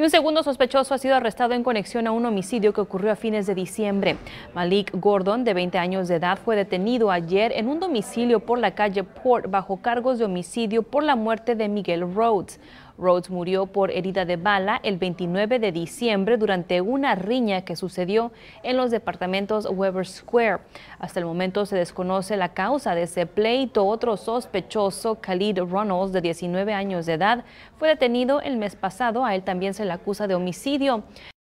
Y un segundo sospechoso ha sido arrestado en conexión a un homicidio que ocurrió a fines de diciembre. Malik Gordon, de 20 años de edad, fue detenido ayer en un domicilio por la calle Port bajo cargos de homicidio por la muerte de Miguel Rhodes. Rhodes murió por herida de bala el 29 de diciembre durante una riña que sucedió en los departamentos Weber Square. Hasta el momento se desconoce la causa de ese pleito. Otro sospechoso, Khalid Ronalds, de 19 años de edad, fue detenido el mes pasado. A él también se le acusa de homicidio.